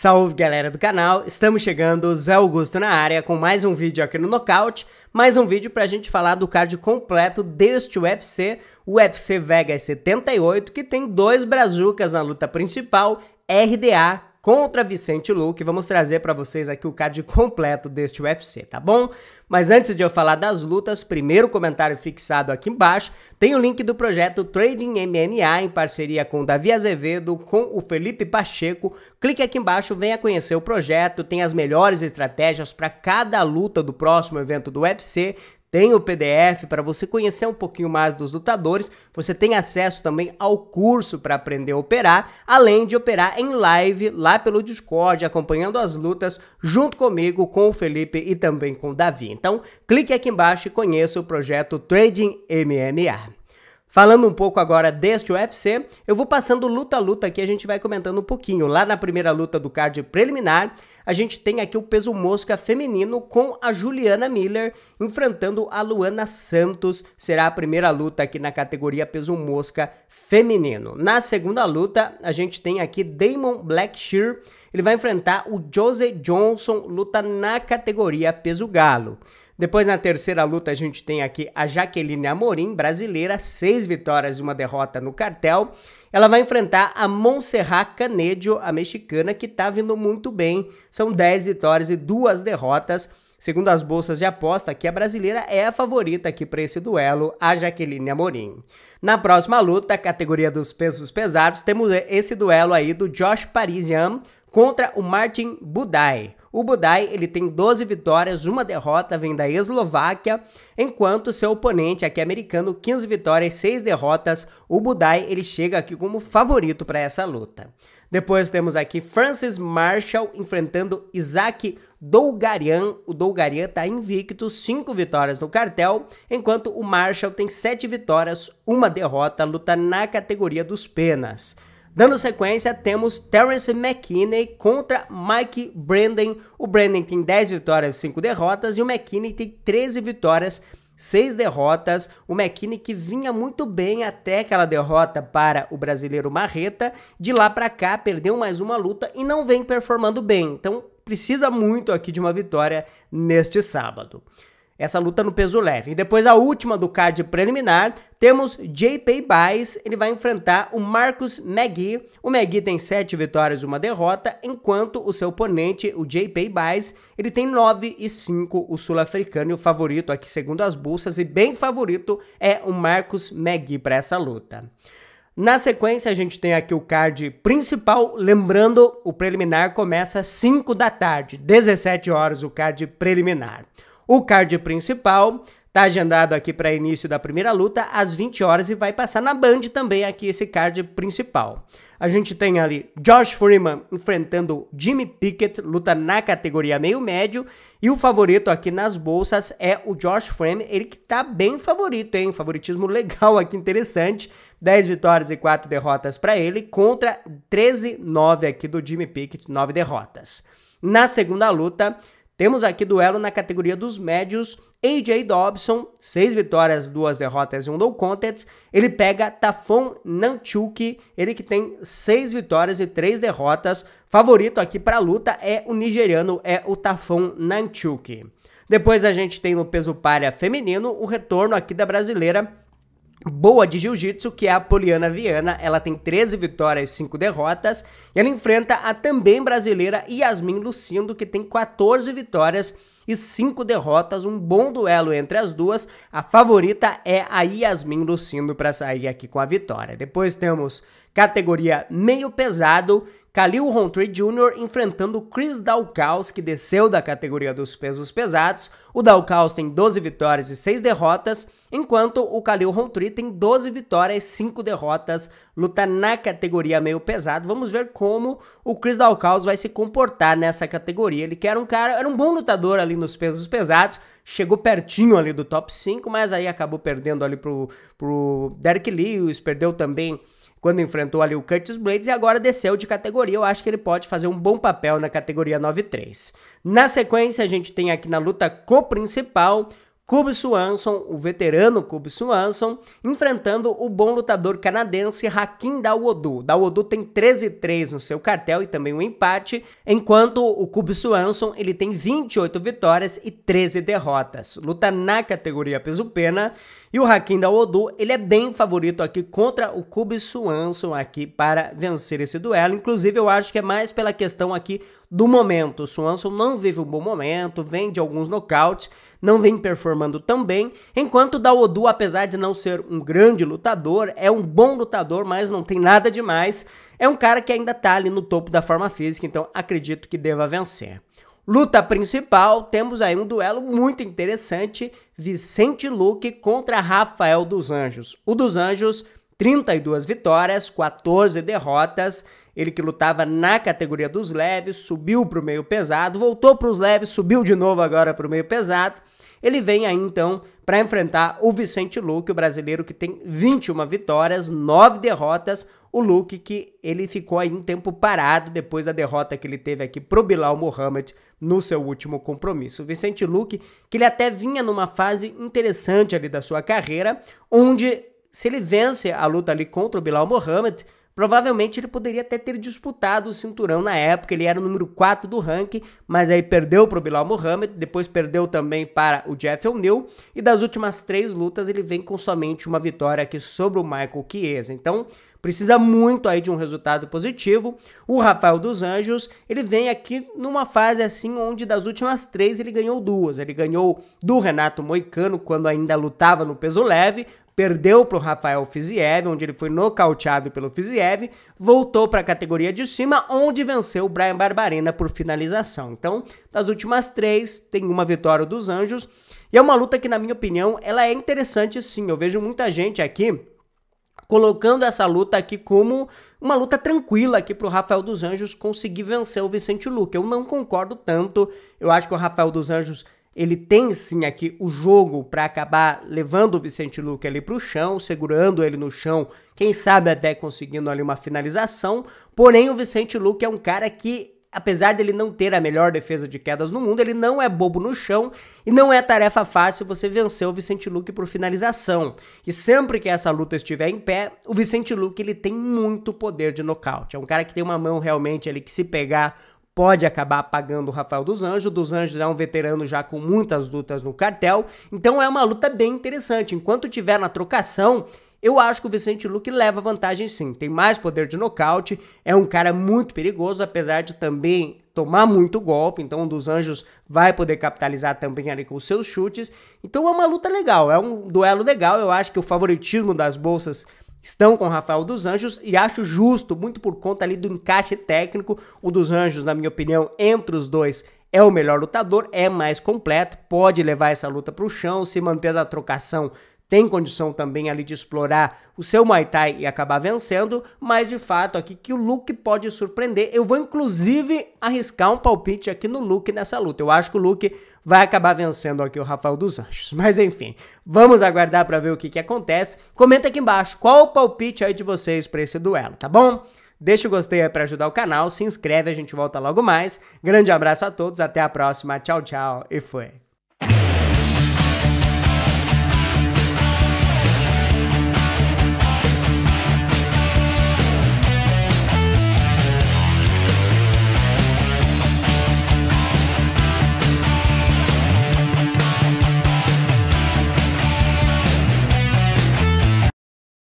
Salve galera do canal, estamos chegando, Zé Augusto na área com mais um vídeo aqui no Knockout, mais um vídeo a gente falar do card completo deste UFC, o UFC Vegas 78, que tem dois brazucas na luta principal, RDA contra Vicente Luque. Vamos trazer para vocês aqui o card completo deste UFC, tá bom? Mas antes de eu falar das lutas, primeiro comentário fixado aqui embaixo, tem o link do projeto Trading MMA em parceria com Davi Azevedo, com o Felipe Pacheco. Clique aqui embaixo, venha conhecer o projeto, tem as melhores estratégias para cada luta do próximo evento do UFC tem o PDF para você conhecer um pouquinho mais dos lutadores. Você tem acesso também ao curso para aprender a operar, além de operar em live lá pelo Discord, acompanhando as lutas junto comigo, com o Felipe e também com o Davi. Então, clique aqui embaixo e conheça o projeto Trading MMA. Falando um pouco agora deste UFC, eu vou passando luta a luta aqui, a gente vai comentando um pouquinho. Lá na primeira luta do card preliminar, a gente tem aqui o peso mosca feminino com a Juliana Miller enfrentando a Luana Santos. Será a primeira luta aqui na categoria peso mosca feminino. Na segunda luta, a gente tem aqui Damon Blackshear. Ele vai enfrentar o Jose Johnson, luta na categoria peso galo. Depois, na terceira luta, a gente tem aqui a Jaqueline Amorim, brasileira, seis vitórias e uma derrota no cartel. Ela vai enfrentar a Montserrat Canedio, a mexicana, que tá vindo muito bem. São dez vitórias e duas derrotas. Segundo as bolsas de aposta, que a brasileira é a favorita aqui para esse duelo, a Jaqueline Amorim. Na próxima luta, categoria dos pesos pesados, temos esse duelo aí do Josh Parisian contra o Martin Budai. O Budai ele tem 12 vitórias, uma derrota vem da Eslováquia, enquanto seu oponente aqui americano 15 vitórias, 6 derrotas. O Budai ele chega aqui como favorito para essa luta. Depois temos aqui Francis Marshall enfrentando Isaac Dolgarian. O Dolgarian está invicto, 5 vitórias no cartel, enquanto o Marshall tem 7 vitórias, uma derrota, luta na categoria dos penas. Dando sequência, temos Terence McKinney contra Mike Brandon. O Brandon tem 10 vitórias e 5 derrotas e o McKinney tem 13 vitórias seis derrotas, o McKinney que vinha muito bem até aquela derrota para o brasileiro Marreta, de lá para cá perdeu mais uma luta e não vem performando bem, então precisa muito aqui de uma vitória neste sábado essa luta no peso leve. E depois a última do card preliminar, temos JP Baez, ele vai enfrentar o Marcos Magui. O Magui tem 7 vitórias e uma derrota, enquanto o seu oponente, o JP Baez, ele tem 9 e 5, o sul-africano, e o favorito aqui segundo as bolsas e bem favorito é o Marcos Magui para essa luta. Na sequência, a gente tem aqui o card principal. Lembrando, o preliminar começa às 5 da tarde, 17 horas o card preliminar. O card principal Tá agendado aqui para início da primeira luta às 20 horas e vai passar na Band também aqui esse card principal. A gente tem ali Josh Freeman enfrentando Jimmy Pickett, luta na categoria meio médio, e o favorito aqui nas bolsas é o Josh Freeman, ele que tá bem favorito, hein? Favoritismo legal aqui interessante. 10 vitórias e 4 derrotas para ele contra 13 9 aqui do Jimmy Pickett, 9 derrotas. Na segunda luta, temos aqui duelo na categoria dos médios. AJ Dobson, seis vitórias, duas derrotas e um no contest. Ele pega Tafon Nanchuk, ele que tem seis vitórias e três derrotas. Favorito aqui para a luta é o nigeriano, é o Tafon Nanchuk. Depois a gente tem no peso palha feminino o retorno aqui da brasileira boa de jiu-jitsu, que é a Poliana Viana. Ela tem 13 vitórias e 5 derrotas. E ela enfrenta a também brasileira Yasmin Lucindo, que tem 14 vitórias e 5 derrotas. Um bom duelo entre as duas. A favorita é a Yasmin Lucindo para sair aqui com a vitória. Depois temos categoria meio pesado. Khalil Rountree Jr. enfrentando Chris Daukaus, que desceu da categoria dos pesos pesados. O Daukaus tem 12 vitórias e 6 derrotas Enquanto o Khalil Rountree tem 12 vitórias, 5 derrotas, luta na categoria meio pesado. Vamos ver como o Chris Dalcaus vai se comportar nessa categoria. Ele que era um cara, era um bom lutador ali nos pesos pesados, chegou pertinho ali do top 5, mas aí acabou perdendo ali pro, pro Derek Lewis, perdeu também quando enfrentou ali o Curtis Blades e agora desceu de categoria. Eu acho que ele pode fazer um bom papel na categoria 9-3. Na sequência, a gente tem aqui na luta co-principal Cub Swanson, o veterano Cub Swanson, enfrentando o bom lutador canadense Hakim Dawodu. Dawodu tem 13-3 no seu cartel e também um empate, enquanto o Cub Swanson ele tem 28 vitórias e 13 derrotas. Luta na categoria peso-pena e o Hakim Dawodu, ele é bem favorito aqui contra o Kubi Swanson aqui para vencer esse duelo. Inclusive, eu acho que é mais pela questão aqui do momento. O Swanson não vive um bom momento, vem de alguns nocautes, não vem performando tão bem, enquanto Dawodu, apesar de não ser um grande lutador, é um bom lutador, mas não tem nada demais. É um cara que ainda tá ali no topo da forma física, então acredito que deva vencer. Luta principal, temos aí um duelo muito interessante, Vicente Luque contra Rafael dos Anjos. O dos Anjos, 32 vitórias, 14 derrotas, ele que lutava na categoria dos leves, subiu para o meio pesado, voltou para os leves, subiu de novo agora para o meio pesado. Ele vem aí então para enfrentar o Vicente Luque, o brasileiro que tem 21 vitórias, 9 derrotas. O Luque que ele ficou aí um tempo parado depois da derrota que ele teve aqui pro Bilal Mohamed no seu último compromisso. O Vicente Luque, que ele até vinha numa fase interessante ali da sua carreira, onde se ele vence a luta ali contra o Bilal Mohamed, Provavelmente ele poderia até ter disputado o cinturão na época, ele era o número 4 do ranking, mas aí perdeu para o Bilal Mohamed, depois perdeu também para o Jeff O'Neill, e das últimas três lutas ele vem com somente uma vitória aqui sobre o Michael Chiesa. Então, precisa muito aí de um resultado positivo. O Rafael dos Anjos, ele vem aqui numa fase assim onde das últimas três ele ganhou duas. Ele ganhou do Renato Moicano quando ainda lutava no peso leve, perdeu para o Rafael Fiziev, onde ele foi nocauteado pelo Fiziev, voltou para a categoria de cima, onde venceu o Brian Barbarena por finalização. Então, das últimas três, tem uma vitória dos Anjos, e é uma luta que, na minha opinião, ela é interessante sim. Eu vejo muita gente aqui colocando essa luta aqui como uma luta tranquila aqui para o Rafael dos Anjos conseguir vencer o Vicente Luque. Eu não concordo tanto. Eu acho que o Rafael dos Anjos ele tem sim aqui o jogo para acabar levando o Vicente Luque ali para o chão, segurando ele no chão, quem sabe até conseguindo ali uma finalização. Porém, o Vicente Luque é um cara que, apesar dele não ter a melhor defesa de quedas no mundo, ele não é bobo no chão e não é tarefa fácil você vencer o Vicente Luque por finalização. E sempre que essa luta estiver em pé, o Vicente Luque ele tem muito poder de nocaute. É um cara que tem uma mão realmente ali que se pegar pode acabar pagando o Rafael dos Anjos. Dos Anjos é um veterano já com muitas lutas no cartel, então é uma luta bem interessante. Enquanto tiver na trocação, eu acho que o Vicente Luque leva vantagem sim. Tem mais poder de nocaute, é um cara muito perigoso, apesar de também tomar muito golpe. Então, um dos anjos vai poder capitalizar também ali com seus chutes. Então, é uma luta legal, é um duelo legal. Eu acho que o favoritismo das bolsas estão com o Rafael dos Anjos e acho justo, muito por conta ali do encaixe técnico. O dos Anjos, na minha opinião, entre os dois é o melhor lutador, é mais completo, pode levar essa luta para o chão, se manter a trocação tem condição também ali de explorar o seu Muay Thai e acabar vencendo, mas de fato aqui que o Luke pode surpreender. Eu vou inclusive arriscar um palpite aqui no Luke nessa luta. Eu acho que o Luke vai acabar vencendo aqui o Rafael dos Anjos. Mas enfim, vamos aguardar para ver o que, que acontece. Comenta aqui embaixo qual o palpite aí de vocês para esse duelo, tá bom? Deixa o gostei aí para ajudar o canal, se inscreve, a gente volta logo mais. Grande abraço a todos, até a próxima, tchau, tchau e foi.